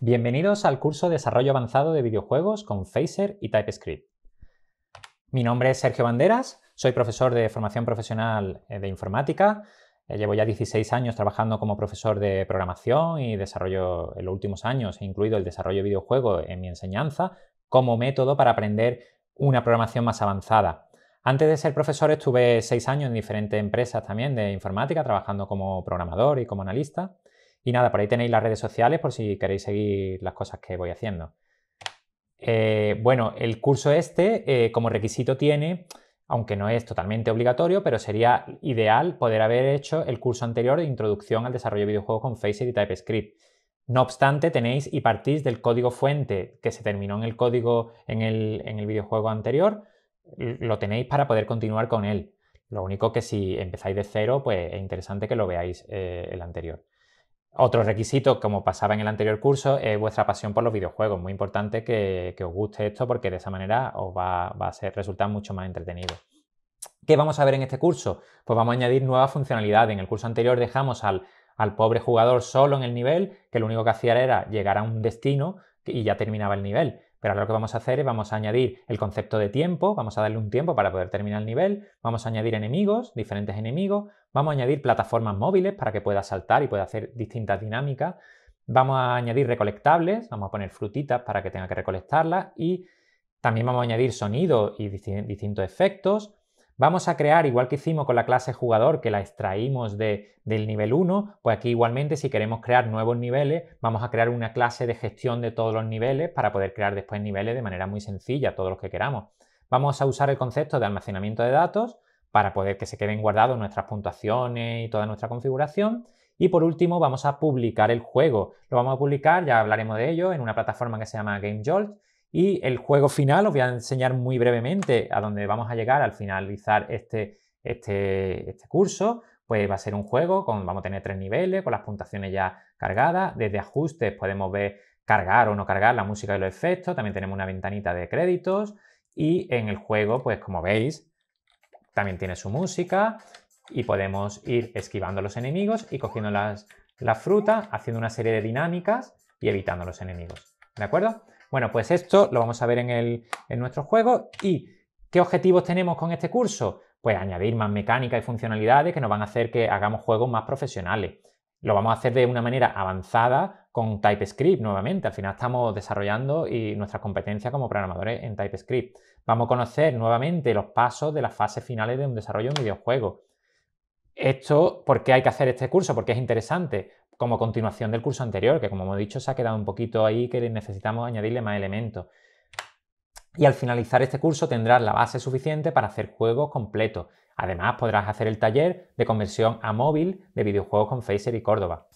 Bienvenidos al curso Desarrollo Avanzado de Videojuegos con Phaser y TypeScript. Mi nombre es Sergio Banderas, soy profesor de formación profesional eh, de informática. Eh, llevo ya 16 años trabajando como profesor de programación y desarrollo en los últimos años, incluido el desarrollo de videojuegos en mi enseñanza, como método para aprender una programación más avanzada. Antes de ser profesor estuve 6 años en diferentes empresas también de informática, trabajando como programador y como analista. Y nada, por ahí tenéis las redes sociales por si queréis seguir las cosas que voy haciendo. Eh, bueno, el curso este eh, como requisito tiene, aunque no es totalmente obligatorio, pero sería ideal poder haber hecho el curso anterior de introducción al desarrollo de videojuegos con Phaser y TypeScript. No obstante, tenéis y partís del código fuente que se terminó en el código en el, videojuego anterior, lo tenéis para poder continuar con él. Lo único que si empezáis de cero, pues es interesante que lo veáis eh, el anterior. Otro requisito, como pasaba en el anterior curso, es vuestra pasión por los videojuegos. Muy importante que, os guste esto porque de esa manera os va, a resultar mucho más entretenido. ¿Qué vamos a ver en este curso? Pues vamos a añadir nueva funcionalidad. En el curso anterior dejamos al pobre jugador solo en el nivel, que lo único que hacía era llegar a un destino y ya terminaba el nivel. Pero ahora lo que vamos a hacer es vamos a añadir el concepto de tiempo, vamos a darle un tiempo para poder terminar el nivel, vamos a añadir enemigos, diferentes enemigos, vamos a añadir plataformas móviles para que pueda saltar y pueda hacer distintas dinámicas, vamos a añadir recolectables, vamos a poner frutitas para que tenga que recolectarlas y también vamos a añadir sonido y distintos efectos, Vamos a crear, igual que hicimos con la clase jugador que la extraímos del nivel 1, pues aquí igualmente si queremos crear nuevos niveles, vamos a crear una clase de gestión de todos los niveles para poder crear después niveles de manera muy sencilla, todos los que queramos. Vamos a usar el concepto de almacenamiento de datos para poder que se queden guardados nuestras puntuaciones y toda nuestra configuración. Y por último vamos a publicar el juego. Lo vamos a publicar, ya hablaremos de ello, en una plataforma que se llama GameJolt y el juego final, os voy a enseñar muy brevemente a dónde vamos a llegar al finalizar este, este, este, curso. Pues va a ser un juego, con, vamos a tener tres niveles, con las puntuaciones ya cargadas. Desde ajustes podemos ver cargar o no cargar la música y los efectos. También tenemos una ventanita de créditos. Y en el juego, pues como veis, también tiene su música y podemos ir esquivando los enemigos y cogiendo las, la fruta, haciendo una serie de dinámicas y evitando los enemigos. ¿De acuerdo? Bueno, pues esto lo vamos a ver en, nuestro juego. ¿Y qué objetivos tenemos con este curso? Pues añadir más mecánica y funcionalidades que nos van a hacer que hagamos juegos más profesionales. Lo vamos a hacer de una manera avanzada con TypeScript nuevamente. Al final estamos desarrollando y nuestras competencias como programadores en TypeScript. Vamos a conocer nuevamente los pasos de las fases finales de un desarrollo de un videojuego. Esto, ¿por qué hay que hacer este curso? Porque es interesante como continuación del curso anterior, que como hemos dicho se ha quedado un poquito ahí que necesitamos añadirle más elementos. Y al finalizar este curso tendrás la base suficiente para hacer juegos completos. Además podrás hacer el taller de conversión a móvil de videojuegos con phaser y Córdoba.